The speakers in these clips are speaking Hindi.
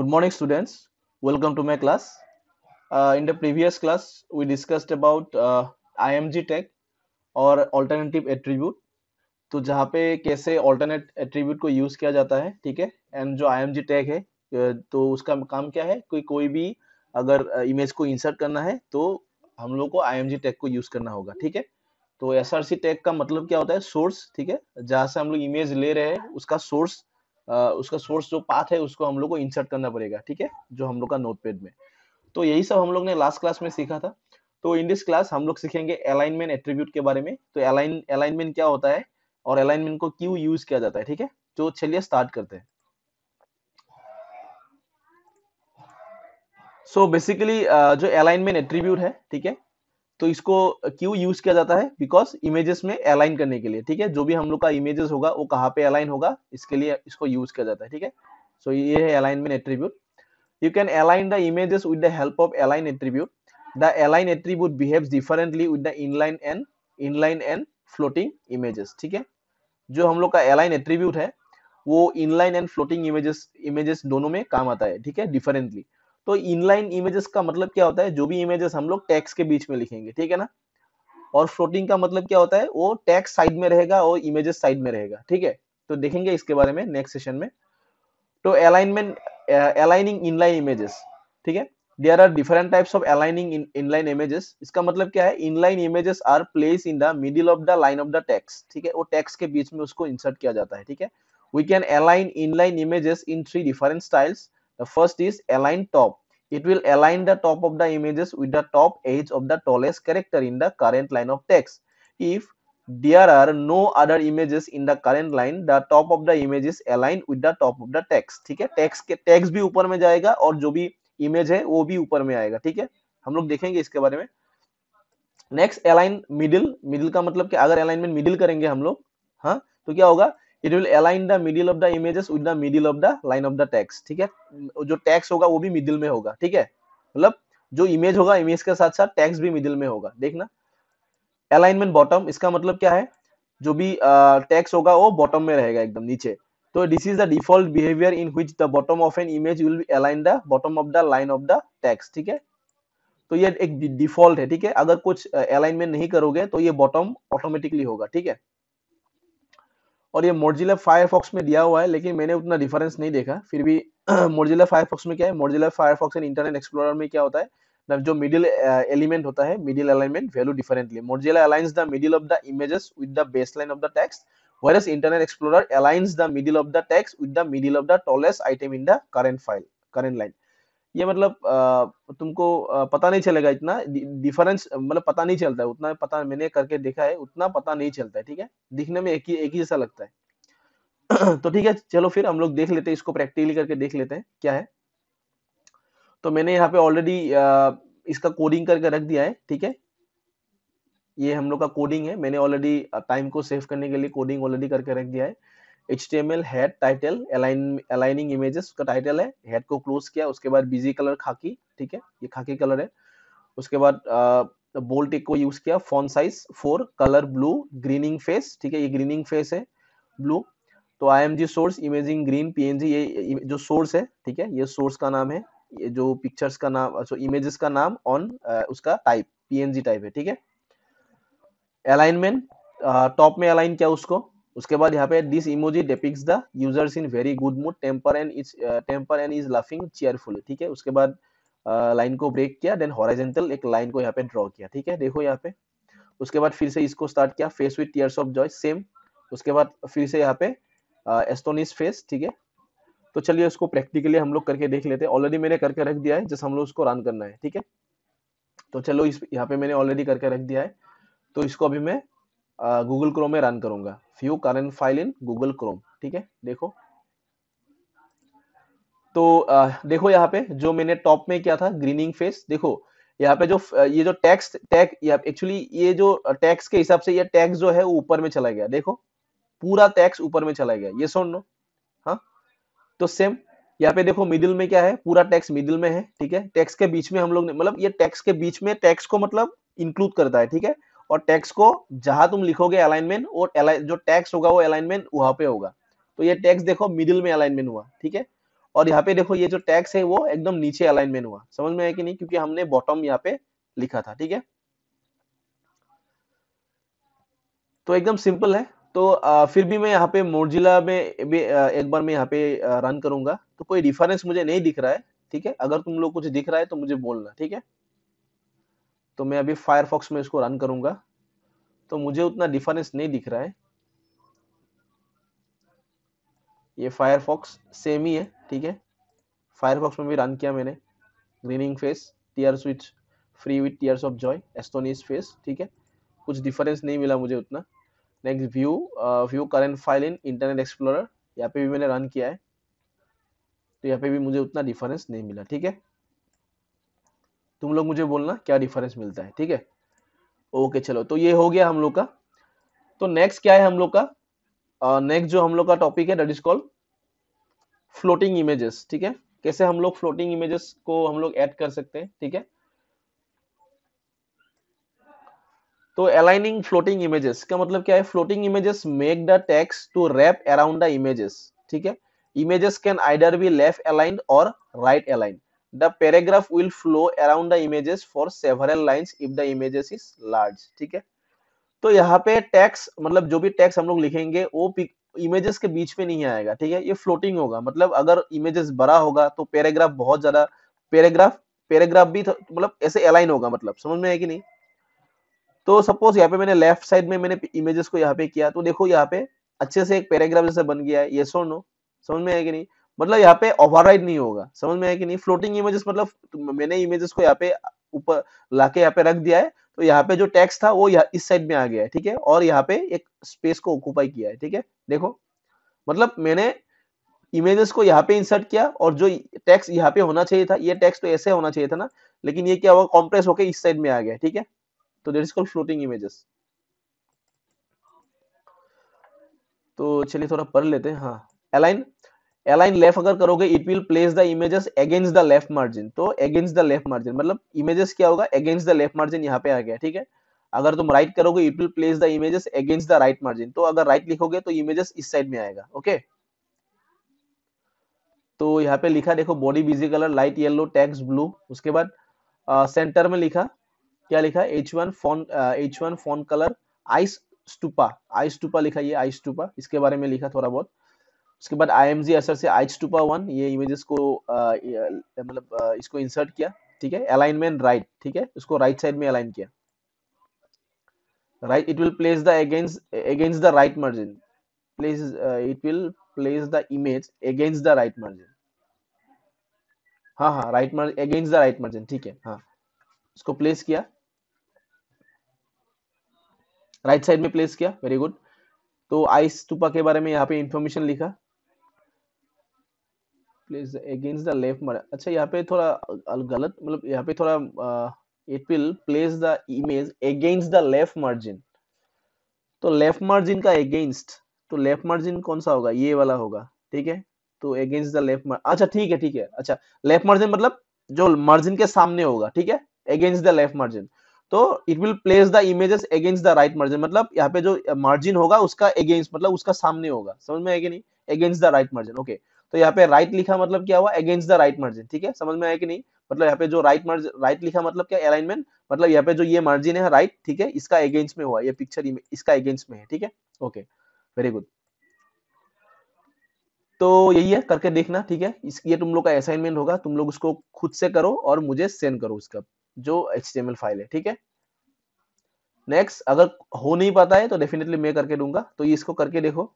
good morning students welcome to my class uh, in the previous class we discussed about uh, img tag और ऑल्टरनेटिव एट्रीब्यूट तो जहाँ पे कैसे ऑल्टरनेट एट्रीब्यूट को यूज़ किया जाता है ठीक है एंड जो आई टैग है तो उसका काम क्या है कोई कोई भी अगर इमेज को इंसर्ट करना है तो हम लोग को आई टैग को यूज़ करना होगा ठीक है तो एस टैग का मतलब क्या होता है सोर्स ठीक है जहाँ से हम लोग इमेज ले रहे हैं उसका सोर्स उसका सोर्स जो पाथ है उसको हम लोग को इंसर्ट करना पड़ेगा ठीक है जो हम लोग का नोटपैड में तो यही सब हम लोग ने लास्ट क्लास में सीखा था तो इन दिस क्लास हम लोग सीखेंगे अलाइनमेंट एट्रीब्यूट के बारे में तो अलाइन अलाइनमेंट क्या होता है और अलाइनमेंट को क्यों यूज किया जाता है ठीक है तो चलिए स्टार्ट करते हैं सो so बेसिकली uh, जो अलाइनमेंट एट्रीब्यूट है ठीक है तो इसको क्यों यूज किया जाता है बिकॉज इमेजेस में अलाइन करने के लिए ठीक है जो भी हम लोग का इमेजेस होगा वो कहाँ पे अलाइन होगा इसके लिए इसको यूज किया जाता है ठीक है सो so, ये है alignment attribute you can align the images with the help of align attribute the align attribute behave differently with the inline and inline and floating images ठीक है जो हम लोग का अलाइन एट्रीब्यूट है वो inline and floating images images दोनों में काम आता है ठीक है डिफरेंटली तो इनलाइन इमेजेस का मतलब क्या होता है जो भी इमेजेस हम लोग टैक्स के बीच में लिखेंगे ठीक है ना और फ्लोटिंग का मतलब क्या होता है वो टैक्स साइड में रहेगा और इमेजेस साइड में रहेगा ठीक है तो देखेंगे इसके बारे में नेक्स्ट सेशन में तो अलाइनमेंट अलाइनिंग इनलाइन इमेजेस ठीक है there are different types of aligning inline images इसका मतलब क्या है inline images are place in the middle of the line of the text ठीक है वो टैक्स के बीच में उसको इंसर्ट किया जाता है ठीक है we can align inline images in three different styles the first is align top it will align the top of the images with the top edge of the tallest character in the current line of text if there are no other images in the current line the top of the image is aligned with the top of the text theek hai text ke text bhi upar mein jayega aur jo bhi image hai wo bhi upar mein aayega theek hai hum log dekhenge iske bare mein next align middle middle ka matlab ki agar alignment middle karenge hum log ha to kya hoga it will align the middle of the images with the middle of the line of the text ठीक है जो टैक्स होगा वो भी मिडिल में होगा ठीक है मतलब जो इमेज होगा इमेज के साथ साथ टैक्स भी मिडिल में होगा देखना अलाइनमेंट बॉटम इसका मतलब क्या है जो भी टैक्स uh, होगा वो बॉटम में रहेगा एकदम नीचे तो this is the default behaviour in which the bottom of an image will align the bottom of the line of the text ठीक है तो ये एक डिफॉल्ट है ठीक है अगर कुछ अलाइनमेंट नहीं करोगे तो ये बॉटम ऑटोमेटिकली होगा ठीक है और ये मोर्जिला फायरफॉक्स में दिया हुआ है लेकिन मैंने उतना डिफरेंस नहीं देखा फिर भी मोर्जिला फायरफॉक्स में क्या है Mozilla Firefox and Internet Explorer में क्या होता है जो मिडिल एलिमेंट uh, होता है middle alignment value differently Mozilla aligns the middle of the images with the baseline of the text whereas Internet Explore aligns the middle of the text with the middle of the tallest item in the current file current line ये मतलब तुमको पता नहीं चलेगा इतना डिफरेंस मतलब पता नहीं चलता है उतना पता मैंने करके देखा है उतना पता नहीं चलता है ठीक है दिखने में एक ही एक ही जैसा लगता है तो ठीक है चलो फिर हम लोग देख लेते हैं इसको प्रैक्टिकली करके देख लेते हैं क्या है तो मैंने यहाँ पे ऑलरेडी इसका कोडिंग करके रख दिया है ठीक है ये हम लोग का कोडिंग है मैंने ऑलरेडी टाइम को सेव करने के लिए कोडिंग ऑलरेडी करके रख दिया है H T M L aligning images का title है head को close किया उसके बाद busy कलर खाकी ठीक है ये खाकी color है उसके बाद bold tick को use किया font size four color blue greening face ठीक है ये greening face है ब्लू तो I source imaging green png ये जो सोर्स है ठीक है ये सोर्स का नाम है ये जो पिक्चर्स का नाम सो इमेजेस का नाम ऑन उसका टाइप पीएनजी टाइप है ठीक है अलाइनमेंट टॉप में अलाइन किया उसको उसके बाद यहाँ पे this emoji depicts the users in very good mood temper and is temper and is laughing cheerful ठीक है उसके बाद लाइन uh, को ब्रेक किया देन हॉराइजेंटल एक लाइन को यहाँ पे ड्रॉ किया ठीक है देखो यहाँ पे उसके बाद फिर से इसको स्टार्ट किया face with tears of joy same उसके बाद फिर से यहाँ पे एस्टोनिस uh, फेस ठीक है तो चलिए उसको प्रैक्टिकली हम लोग करके देख लेते हैं ऑलरेडी मैंने करके रख दिया है जैसे हम लोग उसको रन करना है ठीक है तो चलो इस यहाँ पे मैंने ऑलरेडी करके रख दिया है तो इसको अभी मैं गूगल क्रोम में रन करूंगा view current file in Google Chrome ठीक है देखो तो आ, देखो यहाँ पे जो मैंने टॉप में क्या था ग्रीनिंग फेस देखो यहाँ पे जो ये जो टैक्स टैग एक्चुअली ये जो टैक्स के हिसाब से ये टैक्स जो है वो ऊपर में चला गया देखो पूरा टैक्स ऊपर में चला गया ये सुन लो हाँ तो सेम यहाँ पे देखो मिडिल में क्या है पूरा टैक्स मिडिल में है ठीक है टैक्स के बीच में हम लोग मतलब ये टैक्स के बीच में टैक्स को मतलब इंक्लूड करता है ठीक है और टैक्स को जहां तुम लिखोगे अलाइनमेंट और जो टैक्स होगा वो अलाइनमेंट वहां पे होगा तो ये टैक्स देखो मिडिल में अलाइनमेंट हुआ ठीक है और यहाँ पे देखो ये जो टैक्स है वो एकदम नीचे अलाइनमेंट हुआ समझ में आया कि नहीं क्योंकि हमने बॉटम यहाँ पे लिखा था ठीक है तो एकदम सिंपल है तो फिर भी मैं यहाँ पे मोरजिला में भी एक बार मैं यहाँ पे रन करूंगा तो कोई डिफरेंस मुझे नहीं दिख रहा है ठीक है अगर तुम लोग कुछ दिख रहा है तो मुझे बोलना ठीक है तो मैं अभी फायरफॉक्स में इसको रन करूंगा तो मुझे उतना डिफरेंस नहीं दिख रहा है ये फायरफॉक्स सेम ही है ठीक है फायरफॉक्स में भी रन किया मैंने grinning face tear switch free with tears of joy astonished face ठीक है कुछ डिफरेंस नहीं मिला मुझे उतना next view view current file in Internet Explorer यहाँ पे भी मैंने रन किया है तो यहाँ पे भी मुझे उतना डिफरेंस नहीं मिला ठीक है तुम लोग मुझे बोलना क्या डिफरेंस मिलता है ठीक है ओके चलो तो ये हो गया हम लोग का तो नेक्स्ट क्या है हम लोग का नेक्स्ट जो हम लोग का टॉपिक है that is called floating images ठीक है कैसे हम लोग फ्लोटिंग इमेजेस को हम लोग ऐड कर सकते हैं ठीक है तो अलाइनिंग फ्लोटिंग इमेजेस का मतलब क्या है floating images make the text to wrap around the images ठीक है images can either be left aligned और right aligned the paragraph will flow around the images for several lines if the images is large ठीक है तो यहाँ पे टैक्स मतलब जो भी टैक्स हम लोग लिखेंगे वो इमेजेस के बीच में नहीं आएगा ठीक है ये फ्लोटिंग होगा मतलब अगर इमेजेस बड़ा होगा तो पैराग्राफ बहुत ज्यादा पैराग्राफ पैराग्राफ भी मतलब ऐसे अलाइन होगा मतलब समझ में आया कि नहीं तो सपोज यहाँ पे मैंने लेफ्ट साइड में मैंने इमेजेस को यहाँ पे किया तो देखो यहाँ पे अच्छे से एक पैराग्राफ जैसे बन गया है ये सो नो समझ में आया कि नहीं मतलब यहाँ पे ओवरराइड नहीं होगा समझ में आया कि नहीं फ्लोटिंग इमेजेस मतलब मैंने इमेजेस को यहाँ पे ऊपर लाके यहाँ पे रख दिया है तो यहाँ पे जो टेक्स्ट था वो इस साइड में आ गया है ठीक है और यहाँ पे एक स्पेस को ऑक्यूपाई किया है ठीक है देखो मतलब मैंने इमेजेस को यहाँ पे इंसर्ट किया और जो टेक्स्ट यहाँ पे होना चाहिए था ये टेक्स्ट तो ऐसे होना चाहिए था ना लेकिन ये क्या हुआ कॉम्प्रेस होकर इस साइड में आ गया ठीक है तो that is call floating images तो चलिए थोड़ा पढ़ लेते हैं हाँ अलाइन अलाइन लेफ्ट अगर करोगे it will place the images against the left margin तो अगेंस्ट द लेफ्ट मार्जिन मतलब इमेजेस क्या होगा अगेंस्ट द लेफ्ट मार्जिन यहाँ पे आ गया ठीक है अगर तुम राइट करोगे it will place the images against the right margin तो अगर राइट लिखोगे तो इमेजेस इस साइड में आएगा ओके तो यहाँ पे लिखा देखो body bg colour light yellow text blue उसके बाद सेंटर में लिखा क्या लिखा H one font H one font colour ice stupa ice stupa लिखा ये आइस स्टूपा इसके बारे में लिखा थोड़ा बहुत उसके बाद आई एम जी असर से आई टू पा वन ये इमेजेस को मतलब इसको इंसर्ट किया ठीक है अलाइनमेंट राइट ठीक है इसको राइट साइड में अलाइन किया right it will place the against against the right margin place it will place the image against the right margin हाँ हाँ right margin against the right margin ठीक है हाँ इसको प्लेस किया राइट right साइड में प्लेस किया वेरी गुड तो आइस टूपा के बारे में यहाँ पे इंफॉर्मेशन लिखा प्लेज अगेंस्ट द लेफ्ट मर अच्छा यहाँ पे थोड़ा गलत मतलब यहाँ पे थोड़ा it will place the image against the left margin तो लेफ्ट मार्जिन का अगेंस्ट तो लेफ्ट मार्जिन कौन सा होगा ये वाला होगा ठीक है तो अगेंस्ट द लेफ्ट मार्जिन अच्छा ठीक है ठीक है अच्छा लेफ्ट मार्जिन मतलब जो मार्जिन के सामने होगा ठीक है अगेंस्ट द लेफ्ट मार्जिन तो it will place the images against the right margin मतलब यहाँ पे जो मार्जिन होगा उसका अगेंस्ट मतलब उसका सामने होगा समझ में आएगा नहीं against the right margin okay तो यहाँ पे राइट लिखा मतलब क्या हुआ अगेंस्ट द राइट मार्जिन ठीक है समझ में आया कि नहीं मतलब यहाँ पे जो राइट मार्जिन राइट लिखा मतलब क्या अलाइनमेंट मतलब यहाँ पे जो ये मार्जिन है राइट ठीक है इसका अगेंस्ट में हुआ ये पिक्चर इसका अगेंस्ट में है ठीक है ओके वेरी गुड तो यही है करके देखना ठीक है इस ये तुम लोग का असाइनमेंट होगा तुम लोग उसको खुद से करो और मुझे सेंड करो उसका जो एच फाइल है ठीक है नेक्स्ट अगर हो नहीं पाता है तो डेफिनेटली मैं करके दूंगा तो ये इसको करके देखो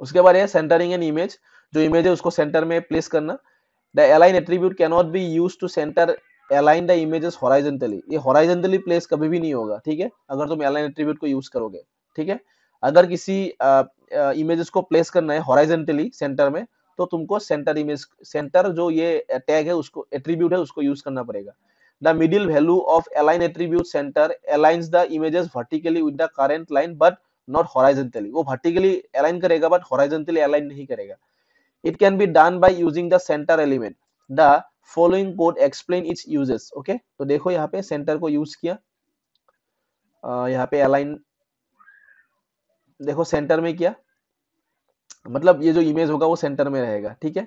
उसके बाद है सेंटरिंग एन इमेज जो इमेज है उसको सेंटर में प्लेस करना the align attribute cannot be use to center align the images horizontally ये हॉराइजेंटली प्लेस कभी भी नहीं होगा ठीक है अगर तुम अलाइन एट्रीब्यूट को यूज करोगे ठीक है अगर किसी इमेजेस को प्लेस करना है हॉराइजेंटली सेंटर में तो तुमको सेंटर इमेज सेंटर जो ये टैग है उसको एट्रीब्यूट है उसको यूज करना पड़ेगा the middle value of align attribute center aligns the images vertically with the current line but not horizontally वो वर्टिकली अलाइन करेगा बट हॉराइजेंटली अलाइन नहीं करेगा it can be done by using the center element the following code explain its uses okay तो देखो यहाँ पे सेंटर को यूज किया uh, यहाँ पे अलाइन देखो सेंटर में किया मतलब ये जो इमेज होगा वो सेंटर में रहेगा ठीक है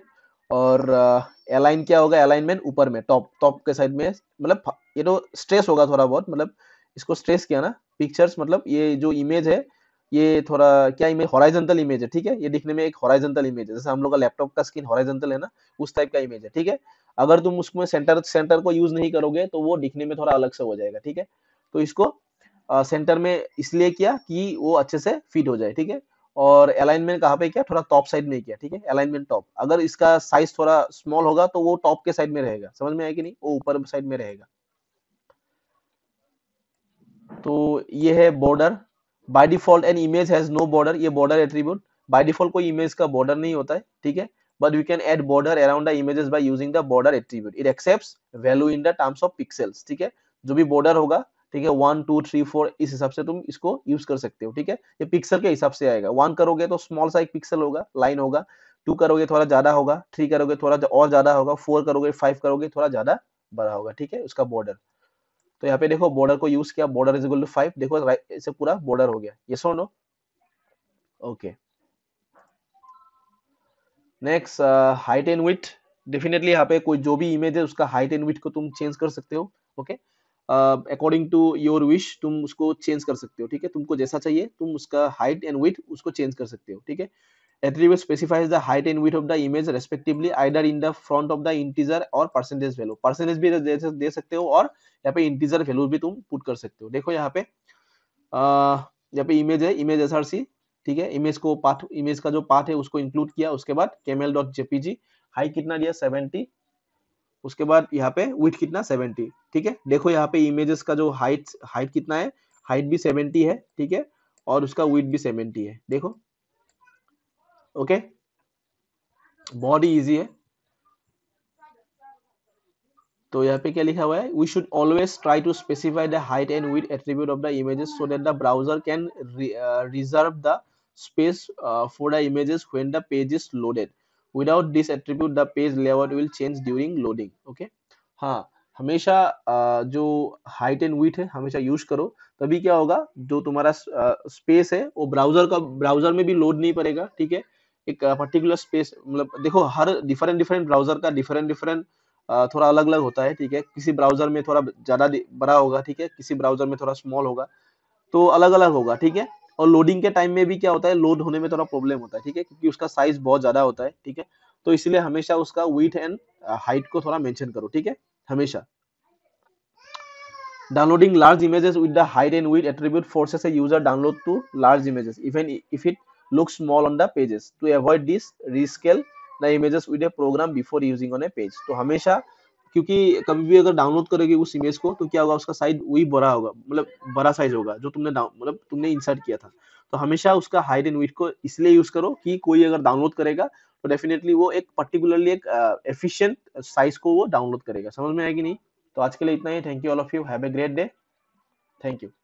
और अलाइन uh, क्या होगा अलाइनमेंट ऊपर में टॉप टॉप के साइड में मतलब ये तो स्ट्रेस होगा थोड़ा बहुत मतलब इसको स्ट्रेस किया ना पिक्चर्स मतलब ये जो इमेज है ये थोड़ा क्या इमेज हॉराइजेंटल इमेज है ठीक है ये दिखने में एक हॉराइजेंटल इमेज है जैसे हम लोग का लैपटॉप का स्क्रीन हॉराइजेंटल है ना उस टाइप का इमेज है ठीक है अगर तुम उसमें सेंटर सेंटर को यूज नहीं करोगे तो वो दिखने में थोड़ा अलग से हो जाएगा ठीक है तो इसको आ, सेंटर में इसलिए किया कि वो अच्छे से फिट हो जाए ठीक है और अलाइनमेंट कहाँ पे किया थोड़ा टॉप साइड में किया ठीक है अलाइनमेंट टॉप अगर इसका साइज थोड़ा स्मॉल होगा तो वो टॉप के साइड में रहेगा समझ में आया कि नहीं वो ऊपर साइड में रहेगा तो ये है border by default an image has no border ये बॉर्डर एट्रीब्यूट बाय डिफॉल्ट कोई इमेज का बॉर्डर नहीं होता है ठीक है but we can add border around the images by using the border attribute it accept value in the terms of pixels ठीक है जो भी बॉर्डर होगा ठीक है वन टू थ्री फोर इस हिसाब से तुम इसको यूज कर सकते हो ठीक है ये पिक्सल के हिसाब से आएगा वन करोगे तो स्मॉल सा एक पिक्सल होगा लाइन होगा टू करोगे थोड़ा ज्यादा होगा थ्री करोगे थोड़ा और ज्यादा होगा फोर करोगे फाइव करोगे थोड़ा ज्यादा बड़ा होगा ठीक है उसका बॉर्डर तो यहाँ पे देखो बॉर्डर को यूज किया border is equal to five देखो इसे पूरा बॉर्डर हो गया ये so no okay next height and width definitely यहाँ पे कोई जो भी इमेज है उसका हाइट एंड विथ को तुम चेंज कर सकते हो okay according to your wish तुम उसको चेंज कर सकते हो ठीक है तुमको जैसा चाहिए तुम उसका हाइट एंड विथ उसको चेंज कर सकते हो ठीक है attribute specifies the height and width of the image respectively either in the front of the integer और percentage value percentage भी दे, दे सकते हो और यहाँ पे integer value भी तुम put कर सकते हो देखो यहाँ पे यहाँ पे image है image src ठीक है इमेज को पाथ इमेज का जो पाथ है उसको इंक्लूड किया उसके बाद केमेल डॉट जेपीजी हाई कितना दिया सेवेंटी उसके बाद यहाँ पे विथ कितना सेवेंटी ठीक है देखो यहाँ पे इमेजेस का जो हाइट हाइट कितना है हाइट भी सेवेंटी है ठीक है और उसका विथ भी सेवेंटी है देखो ओके बहुत ही इजी है तो यहाँ पे क्या लिखा हुआ है we should always try to specify the height and width attribute of the images so that the browser can reserve the space for the images when the page is loaded without this attribute the page layout will change during loading okay हाँ हमेशा uh, जो हाइट एंड विथ है हमेशा यूज करो तभी क्या होगा जो तुम्हारा स्पेस uh, है वो ब्राउजर का ब्राउजर में भी लोड नहीं पड़ेगा ठीक है एक पर्टिकुलर स्पेस मतलब देखो हर डिफरेंट डिफरेंट ब्राउजर का डिफरेंट डिफरेंट थोड़ा अलग अलग होता है ठीक है किसी ब्राउजर में थोड़ा ज्यादा बड़ा होगा ठीक है किसी ब्राउजर में थोड़ा स्मॉल होगा तो अलग अलग होगा ठीक है और लोडिंग के टाइम में भी क्या होता है लोड होने में थोड़ा प्रॉब्लम होता है ठीक है क्योंकि उसका साइज बहुत ज्यादा होता है ठीक है तो इसलिए हमेशा उसका वेट एंड हाइट को थोड़ा मेंशन करो ठीक है हमेशा downloading large images with the height and width attribute forces a user download to large images even if it look small on the pages to avoid this rescale the images with a program before using on a page तो हमेशा क्योंकि कभी भी अगर डाउनलोड करोगे उस इमेज को तो क्या होगा उसका साइज वही बड़ा होगा मतलब बड़ा साइज होगा जो तुमने मतलब तुमने इंसर्ट किया था तो हमेशा उसका हाइट एंड विथ को इसलिए यूज करो कि कोई अगर डाउनलोड करेगा तो डेफिनेटली वो एक पर्टिकुलरली एक एफिशिएंट uh, साइज को वो डाउनलोड करेगा समझ में आएगी नहीं तो आज के लिए इतना ही thank you all of you have a great day thank you